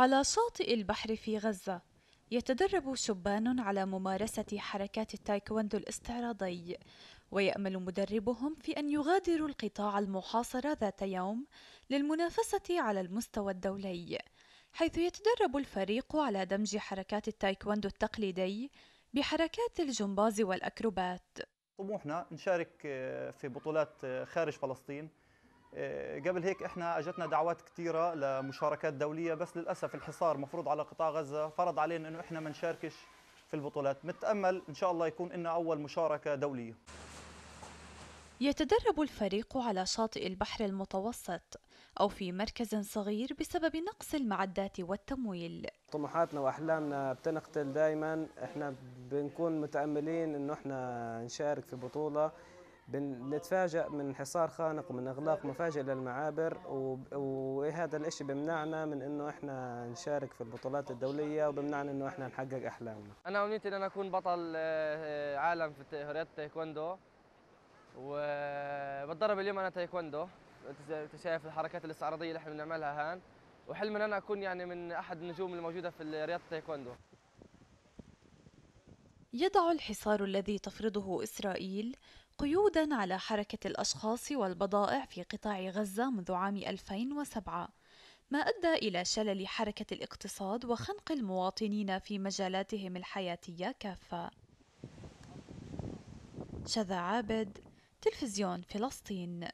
على شاطئ البحر في غزة يتدرب شبان على ممارسة حركات التايكوندو الاستعراضي ويأمل مدربهم في أن يغادروا القطاع المحاصر ذات يوم للمنافسة على المستوى الدولي حيث يتدرب الفريق على دمج حركات التايكوندو التقليدي بحركات الجمباز والأكروبات طموحنا نشارك في بطولات خارج فلسطين آه، قبل هيك احنا اجتنا دعوات كثيره لمشاركات دوليه بس للاسف الحصار مفروض على قطاع غزه فرض علينا انه احنا ما نشاركش في البطولات متامل ان شاء الله يكون لنا اول مشاركه دوليه يتدرب الفريق على شاطئ البحر المتوسط أو في مركز صغير بسبب نقص المعدات والتمويل طموحاتنا وأحلامنا بتنقتل دائما إحنا بنكون متأملين إنه إحنا نشارك في بطولة بنتفاجئ من حصار خانق ومن إغلاق مفاجئ للمعابر وهذا الإشي بمنعنا من إنه إحنا نشارك في البطولات الدولية وبمنعنا إنه إحنا نحقق أحلامنا أنا أمنيتي إن أنا أكون بطل آه، آه، عالم في رياضة التايكوندو وبتدرب آه، اليوم أنا تايكوندو أنت شايف الحركات الاستعراضية اللي إحنا بنعملها هان وحلمي أنا أكون يعني من أحد النجوم الموجودة في رياضة التايكوندو يضع الحصار الذي تفرضه إسرائيل قيودًا على حركة الأشخاص والبضائع في قطاع غزة منذ عام 2007 ما أدى إلى شلل حركة الاقتصاد وخنق المواطنين في مجالاتهم الحياتية كافة شذا عابد تلفزيون فلسطين